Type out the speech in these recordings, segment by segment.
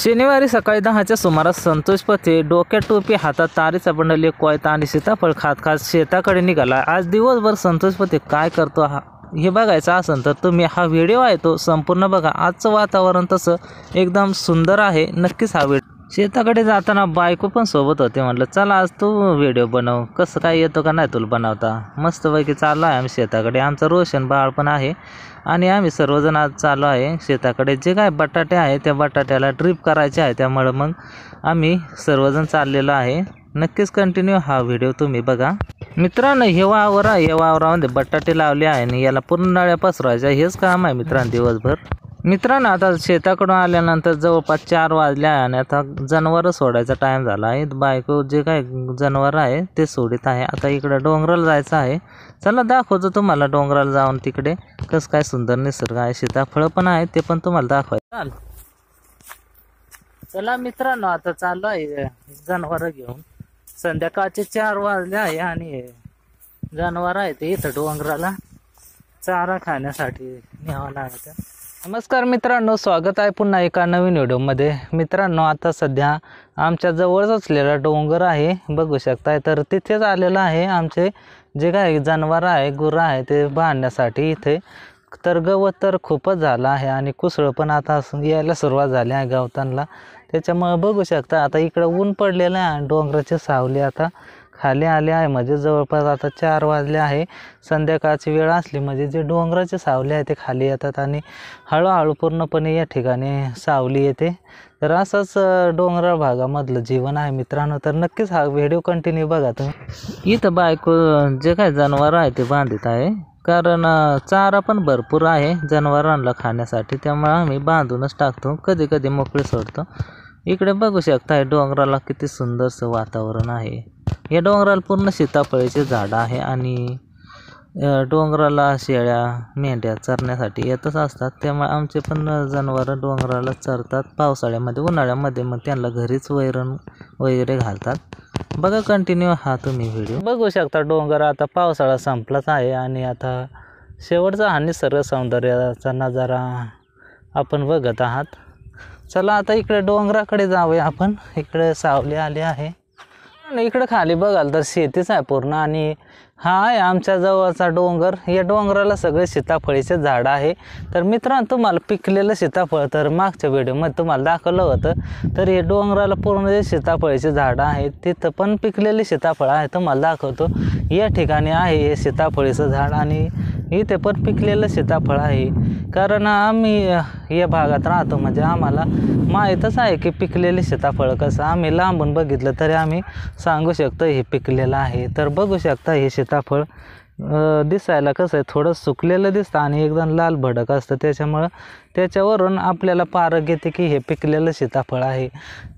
शनिवारी सकाळी दहाच्या सुमारास संतोष पथे टोपी हातात तारी चपडले कोयता आणि सीताफळ खात खात शेताकडे निघाला आज दिवसभर संतोष पथे काय करतो हा हे बघायचं असेल तर तुम्ही हा व्हिडिओ आहे तो संपूर्ण बघा आजचं वातावरण तसं एकदम सुंदर आहे नक्कीच हा व्हिडिओ शेताकडे जाताना बायको पण सोबत होते म्हटलं चला आज तू व्हिडिओ बनव कसं काय येतो का नाही तुला बनवता मस्तपैकी चाललो आहे आम्ही शेताकडे आमचं रोशन बाळ पण आहे आणि आम्ही सर्वजण आज चालू आहे शेताकडे जे काय बटाटे आहे त्या बटाट्याला ट्रीप करायचे आहे त्यामुळं मग आम्ही सर्वजण चाललेलो आहे नक्कीच कंटिन्यू हा व्हिडिओ तुम्ही बघा मित्रांनो हे वावर आहे वावरामध्ये बटाटे लावले आहे आणि याला पूर्ण नळ्या पसरवायच्या हेच काम आहे मित्रांनो दिवसभर मित्रांनो आता शेताकडून आल्यानंतर जवळपास चार आहे आणि आता जनावर सोडायचा टाईम झाला आहे बायको जे काय जनावर आहे ते सोडित आहे आता इकडं डोंगराला जायचं आहे चला दाखवतो तुम्हाला डोंगराला जाऊन तिकडे कसं काय सुंदर निसर्ग आहे शेताफळं पण आहे ते पण तुम्हाला दाखवायचं चला मित्रांनो आता चालू आहे जनावरं घेऊन संध्याकाळचे चार वाजले आहे आणि जनावरं आहे ते इथं डोंगराला चारा खाण्यासाठी न्यावं लागतं नमस्कार मित्रांनो स्वागत आहे पुन्हा एका नवीन व्हिडिओमध्ये मित्रांनो आता सध्या आमच्या जवळच असलेला डोंगर आहे बघू शकताय तर तिथेच आलेलं आहे आमचे जे काय जनावर आहे गुरं आहे ते बांधण्यासाठी इथे तर गवत तर खूपच झालं आहे आणि कुसळं पण आता यायला सुरुवात झाली आहे गवतांना त्याच्यामुळं बघू शकता आता इकडं ऊन पडलेलं आहे आणि डोंगराची सावली आता खाली आले आहे म्हणजे जवळपास आता चार वाजले आहे संध्याकाळची वेळ असली म्हणजे जे डोंगराचे सावले आहे ते खाली येतात आणि हळूहळू पूर्णपणे या ठिकाणी सावली येते तर असंच डोंगराळ भागामधलं जीवन आहे मित्रांनो तर नक्कीच हा व्हिडिओ कंटिन्यू बघा तुम्ही इथं बायको जे काय जनावर आहे ते बांधित आहे कारण चारा पण भरपूर आहे जनावरांना खाण्यासाठी त्यामुळे आम्ही बांधूनच टाकतो कधी कधी मोकळी सोडतो इकडे बघू शकता डोंगराला किती सुंदरसं वातावरण आहे या डोंगराला पूर्ण सीताफळाचे झाडं आहे आणि डोंगराला शेळ्या मेंढ्या चरण्यासाठी येतच असतात त्यामुळे आमचे पण जनावरं डोंगराला चरतात पावसाळ्यामध्ये उन्हाळ्यामध्ये मग त्यांना घरीच वैरण वगैरे घालतात बघा कंटिन्यू हा तुम्ही व्हिडिओ बघू शकता डोंगर आता पावसाळा संपलाच आहे आणि आता शेवटचा हा निसर्ग सौंदर्याचा नजारा आपण बघत आहात चला आता इकडे डोंगराकडे जाऊया आपण इकडे सावली आली आहे ना इकडं खाली बघाल तर शेतीच आहे पूर्ण आणि हा आहे आमच्या जवळचा डोंगर या डोंगराला सगळे सीताफळीचे झाड आहे तर मित्रांनो तुम्हाला पिकलेलं सीताफळ तर मागच्या व्हिडिओमध्ये तुम्हाला दाखवलं होतं तर हे डोंगराला पूर्ण जे सीताफळीचे झाडं आहेत तिथं पण पिकलेले सीताफळ आहे तुम्हाला दाखवतो या ठिकाणी आहे हे सीताफळीचं झाड आणि इथे पण पिकलेलं सीताफळ आहे कारण आम्ही या भागात राहतो म्हणजे आम्हाला माहीतच आहे की पिकलेले सीताफळ कसं आम्ही लांबून बघितलं तरी आम्ही सांगू शकतो हे पिकलेलं आहे तर बघू शकता हे सीताफळ दिसायला कसं आहे थोडं सुकलेलं दिसतं आणि एकदम लाल भडक असतं त्याच्यामुळं त्याच्यावरून आपल्याला पारख येते की हे पिकलेलं सीताफळ आहे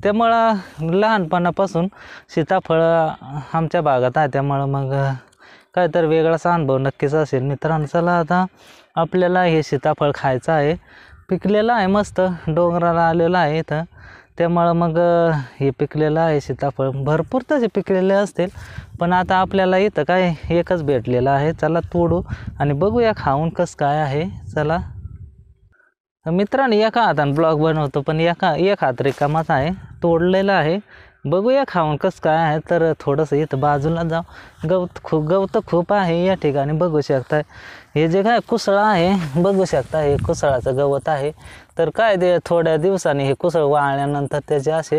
त्यामुळं लहानपणापासून सीताफळ आमच्या भागात आहे त्यामुळं मग काय तर वेगळाच अनुभव नक्कीच असेल मित्रांनो चला आता आपल्याला हे सीताफळ खायचं आहे पिकलेलं आहे मस्त डोंगराला आलेलं आहे इथं त्यामुळं मग हे पिकलेलं आहे सीताफळ भरपूर तसे पिकलेले असतील पण आता आपल्याला इथं काय एकच भेटलेलं आहे चला तोडू आणि बघूया खाऊन कसं काय आहे चला मित्रांनो एका हातानं ब्लॉग बनवतो पण एका एक हात रिकामाच आहे तोडलेलं आहे बघूया खाऊन कसं काय आहे तर थोडंसं इथं बाजूला जाऊ गवत खूप गवत खूप आहे या ठिकाणी बघू शकता हे जे काय कुसळं आहे बघू शकता हे कुसळाचं गवत आहे तर काय ते थोड्या दिवसांनी हे कुसळ वाळल्यानंतर त्याचे असे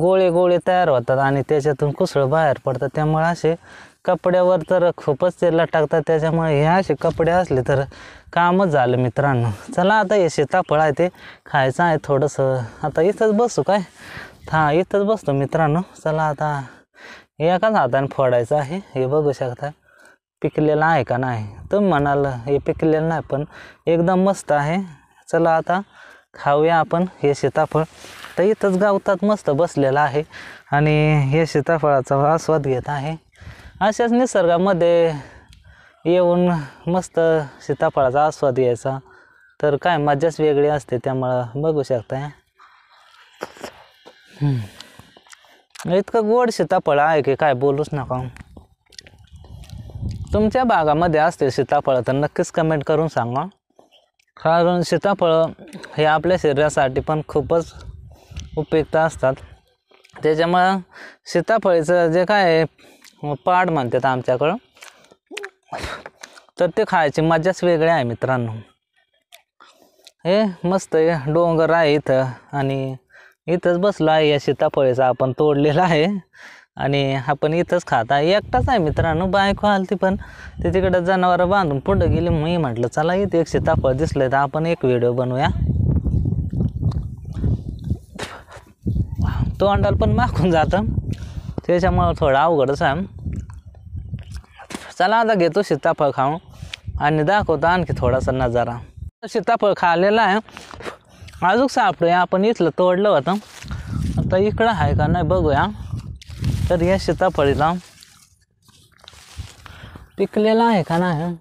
गोळे गोळे तयार होतात आणि त्याच्यातून कुसळ बाहेर पडतात त्यामुळे असे कपड्यावर तर खूपच ते लटकतात त्याच्यामुळे हे असे कपडे असले तर कामच झालं मित्रांनो चला आता हे सीताफळ आहे ते खायचं आहे थोडंसं आता इथंच बसू काय हा इथंच बसतो मित्रांनो चला आता एकाच हाताने फोडायचं आहे हे बघू शकता पिकलेलं आहे का नाही तुम्ही म्हणाल हे पिकलेलं नाही पण एकदम मस्त आहे चला आता खाऊया आपण हे सीताफळ तर इथंच गावतात मस्त बसलेलं आहे आणि हे सीताफळाचा आस्वाद घेत आहे अशाच निसर्गामध्ये येऊन मस्त सीताफळाचा आस्वाद घ्यायचा तर काय मजाच वेगळी असते त्यामुळं बघू शकता इतकं गोड सीताफळ आहे की काय बोलूच नका तुमच्या भागामध्ये असते सीताफळ तर नक्कीच कमेंट करून सांगा कारण सीताफळ हे आपल्या शरीरासाठी पण खूपच उपयुक्त असतात त्याच्यामुळं सीताफळीचं जे काय पाड म्हणतात आमच्याकडं तर ते खायची मजाच वेगळी आहे मित्रांनो हे मस्त आहे डोंगर आहे इथं आणि इथंच बसलो आहे या सीताफळीचा आपण तोडलेला आहे आणि आपण इथंच आहे एकटाच आहे मित्रांनो बायको आलती पण ते तिकडं जनावरं बांधून पुढं गेली मी म्हटलं चला इथे एक सीताफळ दिसलं तर आपण एक व्हिडिओ बनवूया तो अंडाल पण माखून जातं त्याच्यामुळं थोडं अवघडच आहे चला आता घेतो सीताफळ खाऊ आणि दाखवतो आणखी थोडासा नजारा सीताफळ खालेला आहे अजून सापडूया आपण इथलं तोडलं होतं आता इकडं आहे का नाही बघूया तर या सीताफळीला पिकलेलं आहे का नाही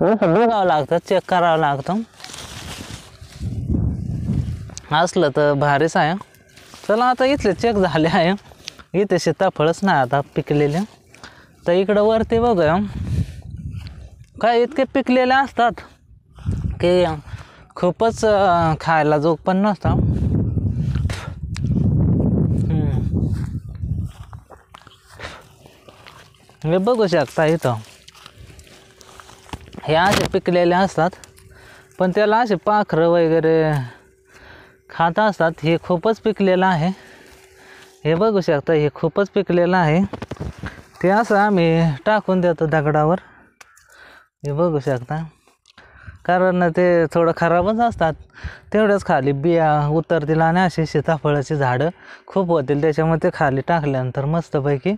बघावं लागतं चेक करावं लागतं असलं तर भारीच आहे चला आता इथले चेक झाले आहे इथे सीताफळच नाही आता पिकलेले तर इकडं वरती बघूया काय इतके पिकलेले असतात की खूपच खायला जो पण नसता हे बघू शकता इथं हे असे पिकलेले असतात पण त्याला असे पाखरं वगैरे खात असतात हे खूपच पिकलेलं आहे हे बघू शकता हे खूपच पिकलेलं आहे ते असं आम्ही टाकून देतो दगडावर हे बघू शकता कारण ते थोडं खराबच असतात तेवढ्याच खाली बिया उतरतील आणि असे सीताफळाचे झाडं खूप होतील त्याच्यामध्ये ते खाली टाकल्यानंतर मस्तपैकी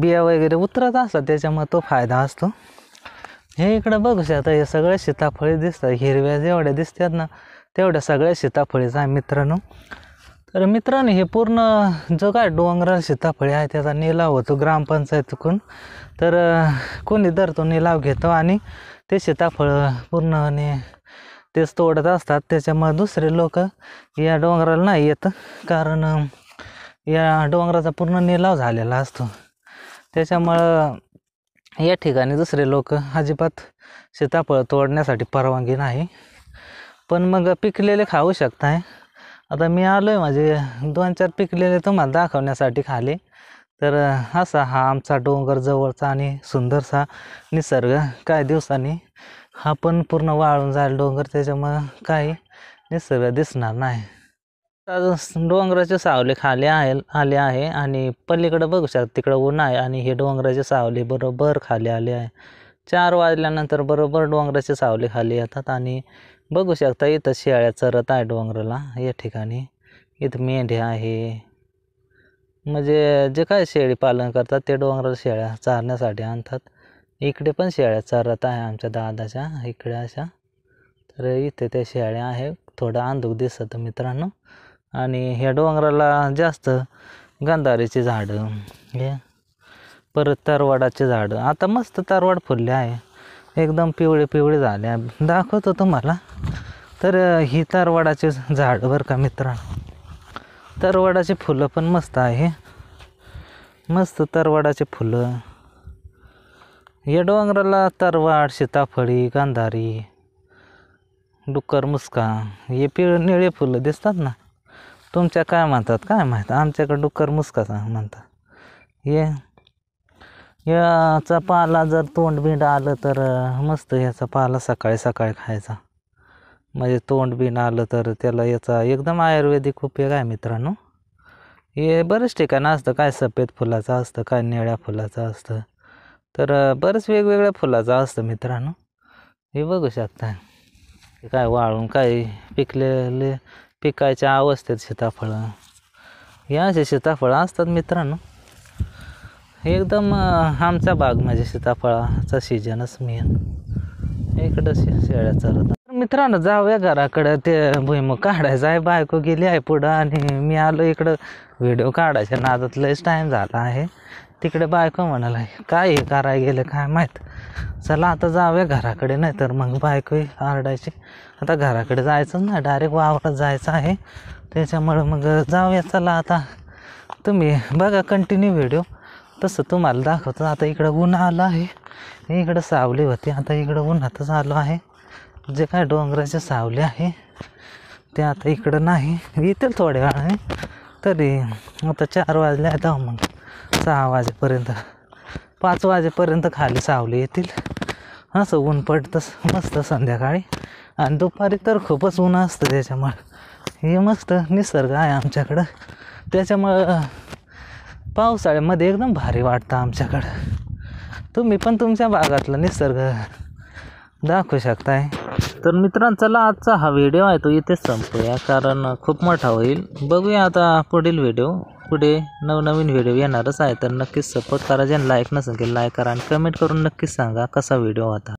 बिया वगैरे उतरत असतात त्याच्यामुळे तो फायदा असतो हे इकडं बघू शकता हे सगळ्या सीताफळे दिसतात हिरव्या जेवढ्या दिसतात ना तेवढ्या सगळ्या सीताफळीचा आहे मित्रांनो तर मित्रांनो हे पूर्ण जो काय डोंगराळ सीताफळी आहे त्याचा निलाव होतो ग्रामपंचायतीकून तर कोणी धरतो निलाव घेतो आणि ते पूर्ण आणि तेच तोडत असतात त्याच्यामुळे दुसरे लोक या डोंगराला नाही येत कारण या डोंगराचा पूर्ण निलाव झालेला असतो त्याच्यामुळं या ठिकाणी दुसरे लोक अजिबात सीताफळ तोडण्यासाठी परवानगी नाही पण मग पिकलेले खाऊ शकताय आता मी आलो आहे माझे दोन चार पिकलेले तुम्हाला दाखवण्यासाठी खाली तर असा हा आमचा डोंगर जवळचा आणि सुंदरसा निसर्ग काही दिवसांनी हा पण पूर्ण वाळून जाईल डोंगर त्याच्यामुळं काही निसर्ग दिसणार नाही अजून डोंगराचे सावली खाली आहे आले आहे आणि पलीकडं बघू शकता तिकडं ऊन आहे आणि हे डोंगराचे सावली बरोबर खाली आले आहे चार वाजल्यानंतर बरोबर डोंगराचे सावली खाली येतात आणि बघू शकता इथं शेळ्या चरत आहे डोंगराला या ठिकाणी इथं मेंढ्या आहे म्हणजे जे काय शेळी पालन करतात ते डोंगराला शेळ्या चारण्यासाठी आणतात इकडे पण शेळ्या चरत आहे आमच्या दादाच्या इकडे अशा तर इथे त्या शेळ्या आहे थोडं अंधूक दिसतं मित्रांनो आणि ह्या डोंगराला जास्त गंधारीची झाडं हे परत तरवाडाची झाडं आता मस्त तरवाड फुलले आहे एकदम पिवळे पिवळे झाले दाखवतो तुम्हाला तर ही तारवाडाचे झाडं बरं का मित्रांनो तरवडाचे फुलं पण मस्त आहे मस्त तरवडाचे फुलं या डोंगराला तरवाड सीताफळी गांधारी डुक्कर मुस्का हे पिळ निळे फुलं दिसतात ना तुमच्या काय म्हणतात काय माहीत आमच्याकडे डुक्कर मुस्का म्हणतात ये याचा पाला जर तोंड बिंड आलं तर मस्त याचा पाला सकाळी सकाळी खायचा म्हणजे तोंड बिन आलं तर त्याला याचा एकदम आयुर्वेदिक उपयोग आहे मित्रांनो हे बरेच ठिकाणं असतं काय सफेद फुलाचं असतं काय निळ्या फुलाचं असतं तर बरंच वेगवेगळ्या फुलाचं असतं मित्रांनो हे बघू शकता काय वाळून काय पिकलेले पिकायच्या अवस्थेत सीताफळं हे असे सीताफळं असतात मित्रांनो एकदम आमचा भाग म्हणजे सीताफळाचा सीजनच मेन इकडं शेळ्या चालत मित्रांनो जाऊया घराकडं ते भुईमुग काढायचं आहे बायको गेली आहे पुढं आणि मी आलो इकडं व्हिडिओ काढायच्या नादात लयच टाईम झाला आहे तिकडे बायको म्हणाला काय हे करायला गेलं काय माहीत चला आता जाऊया घराकडे नाही तर मग बायको आरडायची आता घराकडे जायचं ना डायरेक्ट वावरात जायचं आहे त्याच्यामुळं मग जाऊया चला आता तुम्ही बघा कंटिन्यू व्हिडिओ तसं तुम्हाला दाखवतो आता इकडं ऊन आलं आहे इकडं सावली होती आता इकडं ऊन आताच आलो आहे जे काय डोंगराच्या सावल्या आहे ते आता इकडं नाही येतील थोड्या वेळाने तरी आता चार वाजले आता मग सहा वाजेपर्यंत पाच वाजेपर्यंत खाली सावले येतील असं ऊन पडतं मस्त संध्याकाळी आणि दुपारी तर खूपच ऊन असतं त्याच्यामुळं हे मस्त निसर्ग आहे आमच्याकडं त्याच्यामुळं पावसाळ्यामध्ये एकदम भारी वाटतं आमच्याकडं तुम्ही पण तुमच्या भागातलं निसर्ग दाखवू शकताय तर मित्रांनो चला आजचा हा व्हिडिओ आहे तो इथेच संपूया कारण खूप मोठा होईल बघूया आता पुढील व्हिडिओ पुढे नवनवीन व्हिडिओ येणारच आहे तर नक्कीच सपोर्ट करा ज्यांना लाईक नसेल लाईक करा आणि कमेंट करून नक्कीच सांगा कसा व्हिडिओ होता